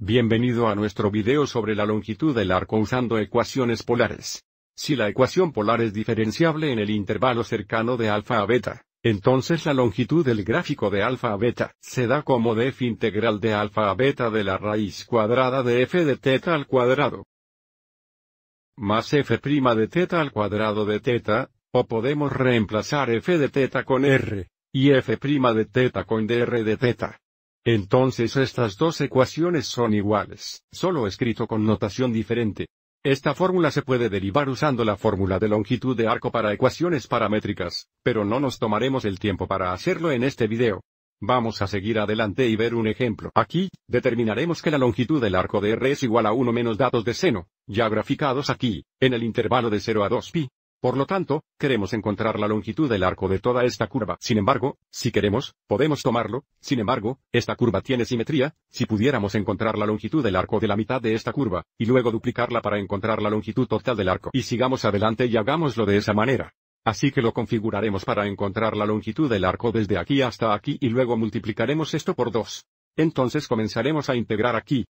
Bienvenido a nuestro video sobre la longitud del arco usando ecuaciones polares. Si la ecuación polar es diferenciable en el intervalo cercano de alfa a beta, entonces la longitud del gráfico de alfa a beta se da como d f integral de alfa a beta de la raíz cuadrada de f de teta al cuadrado más f' de teta al cuadrado de teta, o podemos reemplazar f de teta con r, y f' de teta con dr de teta. Entonces estas dos ecuaciones son iguales, solo escrito con notación diferente. Esta fórmula se puede derivar usando la fórmula de longitud de arco para ecuaciones paramétricas, pero no nos tomaremos el tiempo para hacerlo en este video. Vamos a seguir adelante y ver un ejemplo. Aquí, determinaremos que la longitud del arco de R es igual a 1 menos datos de seno, ya graficados aquí, en el intervalo de 0 a 2pi. Por lo tanto, queremos encontrar la longitud del arco de toda esta curva. Sin embargo, si queremos, podemos tomarlo. Sin embargo, esta curva tiene simetría, si pudiéramos encontrar la longitud del arco de la mitad de esta curva, y luego duplicarla para encontrar la longitud total del arco. Y sigamos adelante y hagámoslo de esa manera. Así que lo configuraremos para encontrar la longitud del arco desde aquí hasta aquí y luego multiplicaremos esto por 2. Entonces comenzaremos a integrar aquí.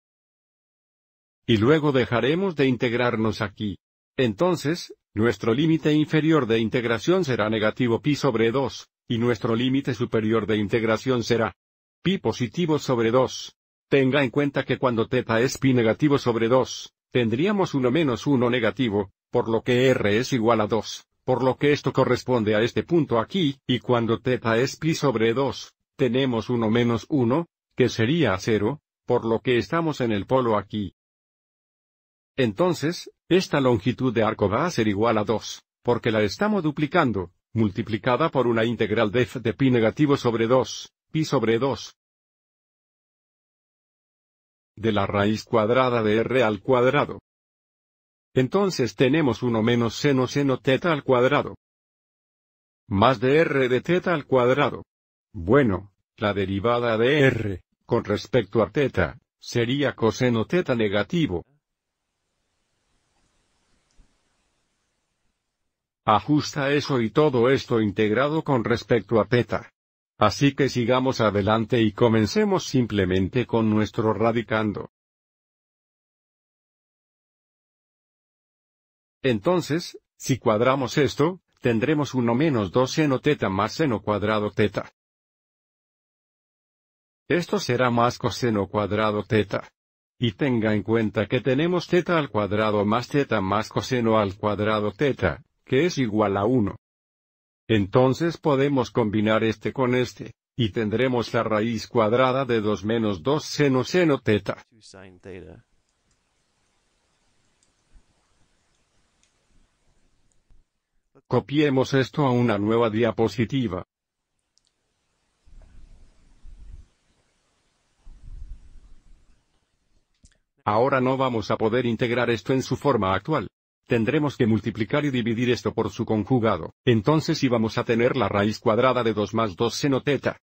Y luego dejaremos de integrarnos aquí. Entonces, nuestro límite inferior de integración será negativo pi sobre 2, y nuestro límite superior de integración será pi positivo sobre 2. Tenga en cuenta que cuando θ es pi negativo sobre 2, tendríamos 1 menos 1 negativo, por lo que r es igual a 2, por lo que esto corresponde a este punto aquí, y cuando θ es pi sobre 2, tenemos 1 menos 1, que sería 0, por lo que estamos en el polo aquí. Entonces, esta longitud de arco va a ser igual a 2, porque la estamos duplicando, multiplicada por una integral de f de pi negativo sobre 2, pi sobre 2. De la raíz cuadrada de r al cuadrado. Entonces tenemos 1 menos seno seno teta al cuadrado. Más de r de teta al cuadrado. Bueno, la derivada de r, con respecto a teta, sería coseno teta negativo. Ah. Ajusta eso y todo esto integrado con respecto a teta. Así que sigamos adelante y comencemos simplemente con nuestro radicando. Entonces, si cuadramos esto, tendremos 1 menos 2 seno teta más seno cuadrado teta. Esto será más coseno cuadrado teta. Y tenga en cuenta que tenemos teta al cuadrado más teta más coseno al cuadrado teta, que es igual a 1. Entonces podemos combinar este con este, y tendremos la raíz cuadrada de 2 menos 2 seno seno teta. Copiemos esto a una nueva diapositiva. Ahora no vamos a poder integrar esto en su forma actual, Tendremos que multiplicar y dividir esto por su conjugado, entonces íbamos a tener la raíz cuadrada de 2 más 2 seno teta.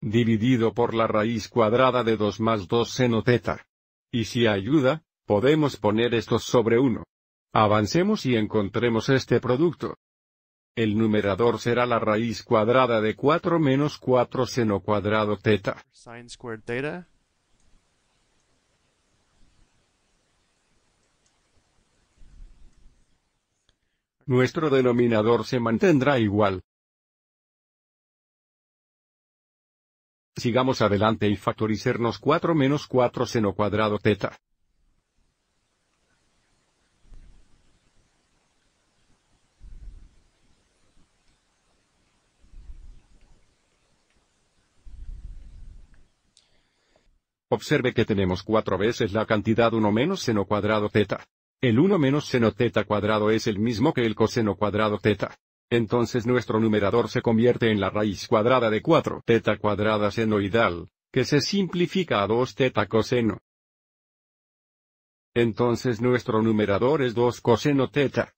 Dividido por la raíz cuadrada de 2 más 2 seno teta. Y si ayuda, podemos poner estos sobre 1. Avancemos y encontremos este producto. El numerador será la raíz cuadrada de 4 menos 4 seno cuadrado teta. nuestro denominador se mantendrá igual. Sigamos adelante y factoricemos 4 menos 4 seno cuadrado teta. Observe que tenemos cuatro veces la cantidad 1 menos seno cuadrado teta. El 1 menos seno teta cuadrado es el mismo que el coseno cuadrado teta. Entonces nuestro numerador se convierte en la raíz cuadrada de 4 teta cuadrada senoidal, que se simplifica a 2 teta coseno. Entonces nuestro numerador es 2 coseno teta.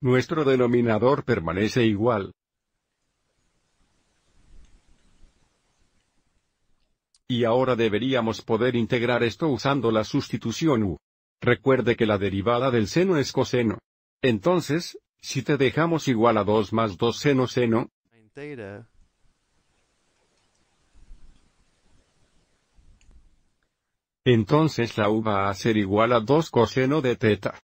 Nuestro denominador permanece igual. Y ahora deberíamos poder integrar esto usando la sustitución u. Recuerde que la derivada del seno es coseno. Entonces, si te dejamos igual a 2 más 2 seno seno, entonces la u va a ser igual a 2 coseno de teta.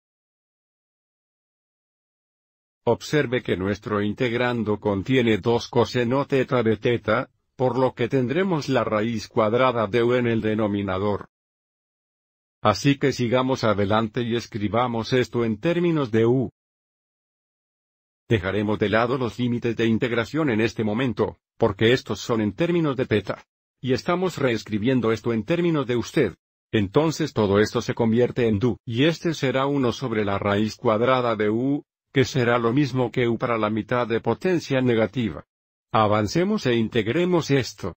Observe que nuestro integrando contiene 2 coseno teta de teta, por lo que tendremos la raíz cuadrada de u en el denominador. Así que sigamos adelante y escribamos esto en términos de U. Dejaremos de lado los límites de integración en este momento, porque estos son en términos de peta. Y estamos reescribiendo esto en términos de usted. Entonces todo esto se convierte en du, y este será 1 sobre la raíz cuadrada de u, que será lo mismo que u para la mitad de potencia negativa. Avancemos e integremos esto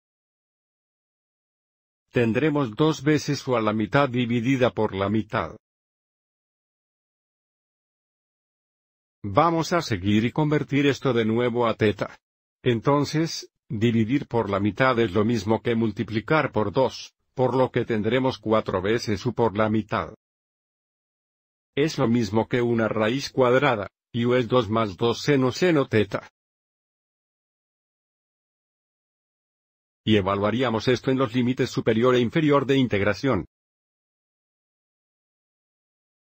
tendremos dos veces u a la mitad dividida por la mitad. Vamos a seguir y convertir esto de nuevo a teta. Entonces, dividir por la mitad es lo mismo que multiplicar por 2, por lo que tendremos cuatro veces u por la mitad. Es lo mismo que una raíz cuadrada, y u es 2 más 2 seno seno teta. Y evaluaríamos esto en los límites superior e inferior de integración.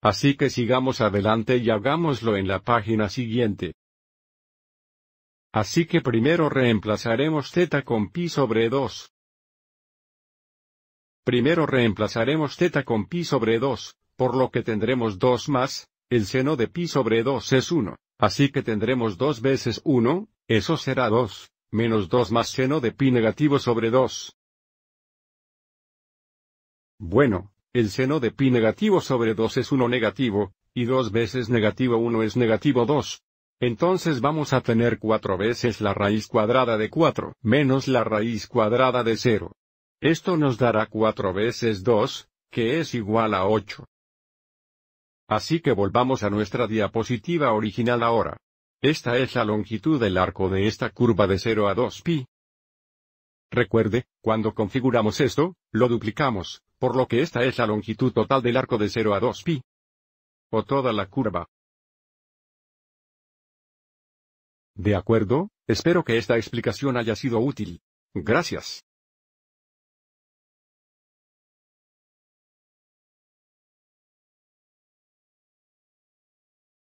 Así que sigamos adelante y hagámoslo en la página siguiente. Así que primero reemplazaremos z con pi sobre 2. Primero reemplazaremos z con pi sobre 2, por lo que tendremos 2 más, el seno de pi sobre 2 es 1, así que tendremos 2 veces 1, eso será 2. Menos 2 más seno de pi negativo sobre 2. Bueno, el seno de pi negativo sobre 2 es 1 negativo, y 2 veces negativo 1 es negativo 2. Entonces vamos a tener 4 veces la raíz cuadrada de 4 menos la raíz cuadrada de 0. Esto nos dará 4 veces 2, que es igual a 8. Así que volvamos a nuestra diapositiva original ahora. Esta es la longitud del arco de esta curva de 0 a 2pi. Recuerde, cuando configuramos esto, lo duplicamos, por lo que esta es la longitud total del arco de 0 a 2pi. O toda la curva. De acuerdo, espero que esta explicación haya sido útil. Gracias.